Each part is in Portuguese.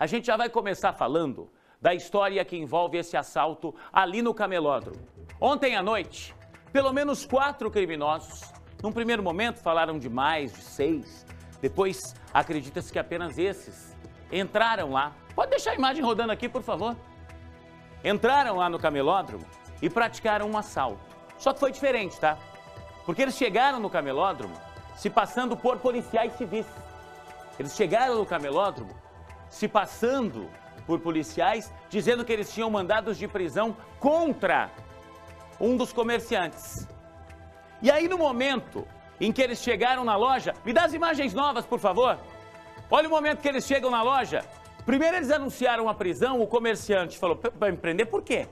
A gente já vai começar falando da história que envolve esse assalto ali no Camelódromo. Ontem à noite, pelo menos quatro criminosos, num primeiro momento falaram de mais de seis, depois acredita-se que apenas esses entraram lá. Pode deixar a imagem rodando aqui, por favor. Entraram lá no Camelódromo e praticaram um assalto. Só que foi diferente, tá? Porque eles chegaram no Camelódromo se passando por policiais civis. Eles chegaram no Camelódromo se passando por policiais, dizendo que eles tinham mandados de prisão contra um dos comerciantes. E aí, no momento em que eles chegaram na loja, me dá as imagens novas, por favor. Olha o momento que eles chegam na loja. Primeiro, eles anunciaram a prisão, o comerciante falou: para me prender, por quê?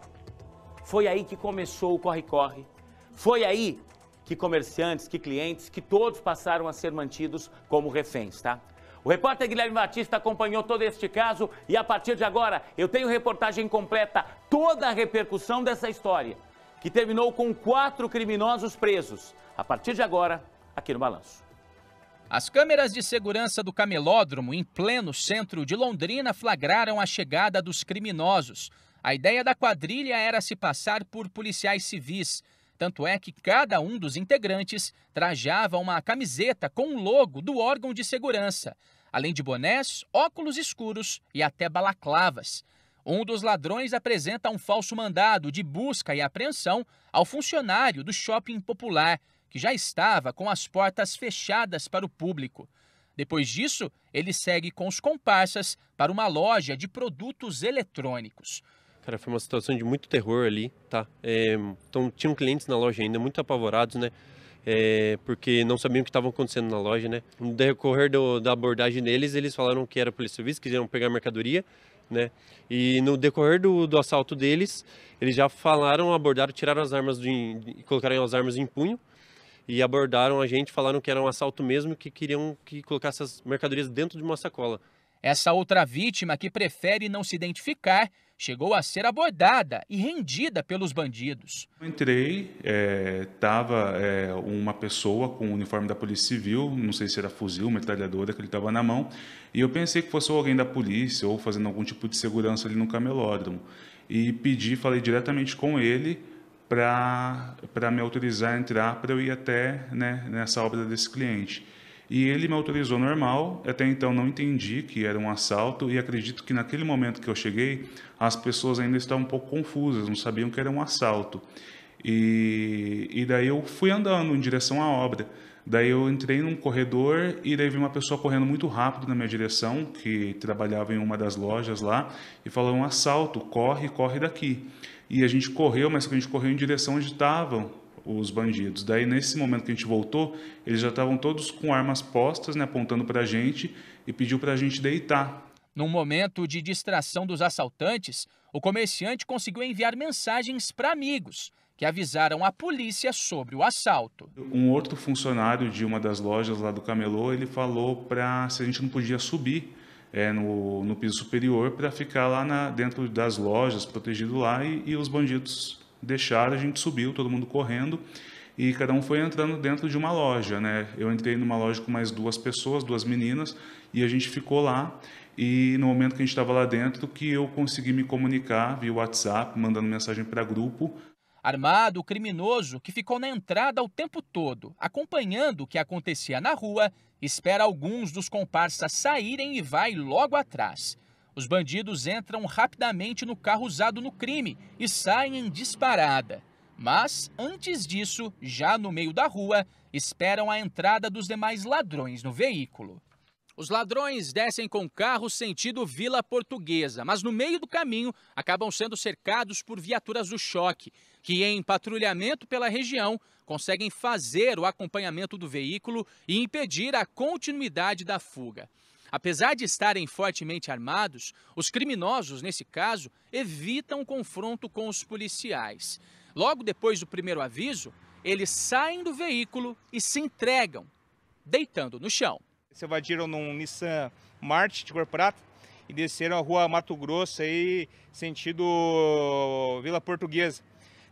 Foi aí que começou o corre-corre. Foi aí que comerciantes, que clientes, que todos passaram a ser mantidos como reféns, tá? O repórter Guilherme Batista acompanhou todo este caso e a partir de agora eu tenho reportagem completa, toda a repercussão dessa história, que terminou com quatro criminosos presos. A partir de agora, aqui no Balanço. As câmeras de segurança do camelódromo, em pleno centro de Londrina, flagraram a chegada dos criminosos. A ideia da quadrilha era se passar por policiais civis. Tanto é que cada um dos integrantes trajava uma camiseta com o logo do órgão de segurança além de bonés, óculos escuros e até balaclavas. Um dos ladrões apresenta um falso mandado de busca e apreensão ao funcionário do shopping popular, que já estava com as portas fechadas para o público. Depois disso, ele segue com os comparsas para uma loja de produtos eletrônicos. Cara, foi uma situação de muito terror ali, tá? É, então, tinham clientes na loja ainda muito apavorados, né? é, porque não sabiam o que estava acontecendo na loja, né? No decorrer do, da abordagem deles, eles falaram que era polícia civil, queriam pegar mercadoria, né? E no decorrer do, do, assalto deles, eles já falaram, abordaram, tiraram as armas e colocaram as armas em punho e abordaram a gente, falaram que era um assalto mesmo, que queriam que colocasse as mercadorias dentro de uma sacola. Essa outra vítima, que prefere não se identificar, chegou a ser abordada e rendida pelos bandidos. Eu entrei, estava é, é, uma pessoa com o uniforme da Polícia Civil, não sei se era fuzil, metralhadora que ele estava na mão, e eu pensei que fosse alguém da polícia ou fazendo algum tipo de segurança ali no camelódromo. E pedi, falei diretamente com ele para me autorizar a entrar, para eu ir até né, nessa obra desse cliente. E ele me autorizou normal, até então não entendi que era um assalto e acredito que naquele momento que eu cheguei, as pessoas ainda estavam um pouco confusas, não sabiam que era um assalto. E, e daí eu fui andando em direção à obra. Daí eu entrei num corredor e daí vi uma pessoa correndo muito rápido na minha direção, que trabalhava em uma das lojas lá, e falou um assalto, corre, corre daqui. E a gente correu, mas a gente correu em direção onde estavam os bandidos. Daí, nesse momento que a gente voltou, eles já estavam todos com armas postas, né, apontando para a gente e pediu para a gente deitar. Num momento de distração dos assaltantes, o comerciante conseguiu enviar mensagens para amigos que avisaram a polícia sobre o assalto. Um outro funcionário de uma das lojas lá do Camelô, ele falou para se a gente não podia subir é, no, no piso superior para ficar lá na, dentro das lojas, protegido lá e, e os bandidos deixaram, a gente subiu, todo mundo correndo e cada um foi entrando dentro de uma loja, né? Eu entrei numa loja com mais duas pessoas, duas meninas, e a gente ficou lá. E no momento que a gente estava lá dentro, que eu consegui me comunicar via WhatsApp, mandando mensagem para grupo. Armado, o criminoso, que ficou na entrada o tempo todo, acompanhando o que acontecia na rua, espera alguns dos comparsas saírem e vai logo atrás. Os bandidos entram rapidamente no carro usado no crime e saem em disparada. Mas, antes disso, já no meio da rua, esperam a entrada dos demais ladrões no veículo. Os ladrões descem com o carro sentido Vila Portuguesa, mas no meio do caminho acabam sendo cercados por viaturas do choque, que em patrulhamento pela região conseguem fazer o acompanhamento do veículo e impedir a continuidade da fuga. Apesar de estarem fortemente armados, os criminosos, nesse caso, evitam confronto com os policiais. Logo depois do primeiro aviso, eles saem do veículo e se entregam, deitando no chão. Eles evadiram num Nissan March de cor prata e desceram a rua Mato Grosso, aí, sentido Vila Portuguesa.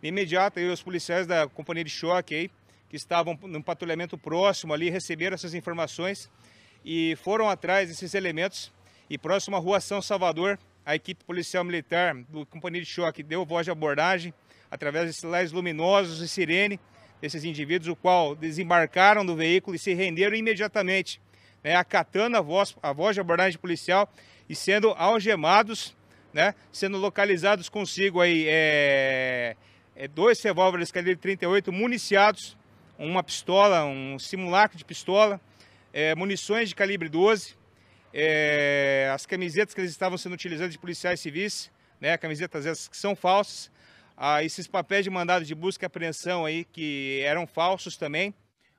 De imediato, aí, os policiais da companhia de choque aí, que estavam num patrulhamento próximo ali, receberam essas informações e foram atrás desses elementos. E próximo à Rua São Salvador, a equipe policial militar do Companhia de Choque deu voz de abordagem através de sinais luminosos e sirene desses indivíduos, o qual desembarcaram do veículo e se renderam imediatamente, né, acatando a voz, a voz de abordagem policial e sendo algemados, né, sendo localizados consigo aí é, é, dois revólveres calibre 38 municiados, uma pistola, um simulacro de pistola, é, munições de calibre 12, é, as camisetas que eles estavam sendo utilizadas de policiais civis, né, camisetas essas que são falsas, ah, esses papéis de mandado de busca e apreensão aí que eram falsos também.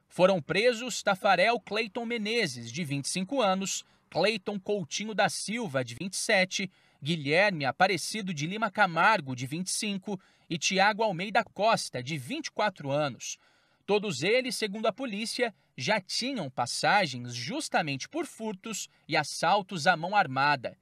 Foram presos Tafarel Cleiton Menezes, de 25 anos, Cleiton Coutinho da Silva, de 27, Guilherme Aparecido de Lima Camargo, de 25, e Tiago Almeida Costa, de 24 anos. Todos eles, segundo a polícia, já tinham passagens justamente por furtos e assaltos à mão armada.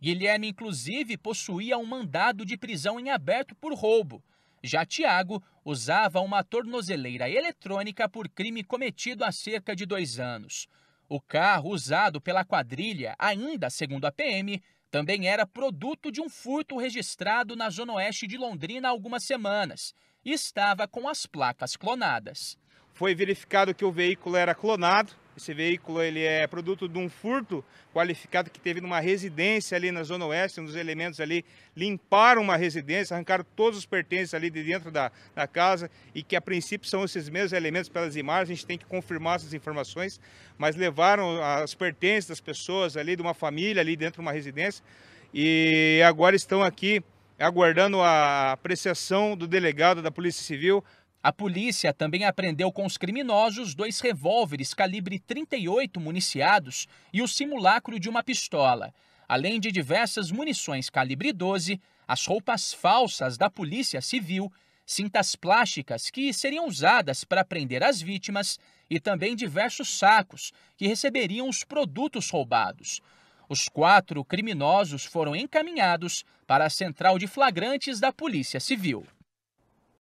Guilherme, inclusive, possuía um mandado de prisão em aberto por roubo. Já Tiago usava uma tornozeleira eletrônica por crime cometido há cerca de dois anos. O carro usado pela quadrilha, ainda segundo a PM, também era produto de um furto registrado na Zona Oeste de Londrina há algumas semanas e estava com as placas clonadas. Foi verificado que o veículo era clonado. Esse veículo ele é produto de um furto qualificado que teve numa residência ali na Zona Oeste. Um dos elementos ali limparam uma residência, arrancaram todos os pertences ali de dentro da, da casa e que a princípio são esses mesmos elementos pelas imagens. A gente tem que confirmar essas informações, mas levaram as pertences das pessoas ali, de uma família ali dentro de uma residência e agora estão aqui aguardando a apreciação do delegado da Polícia Civil. A polícia também apreendeu com os criminosos dois revólveres calibre 38 municiados e o simulacro de uma pistola, além de diversas munições calibre 12, as roupas falsas da Polícia Civil, cintas plásticas que seriam usadas para prender as vítimas e também diversos sacos que receberiam os produtos roubados. Os quatro criminosos foram encaminhados para a central de flagrantes da Polícia Civil.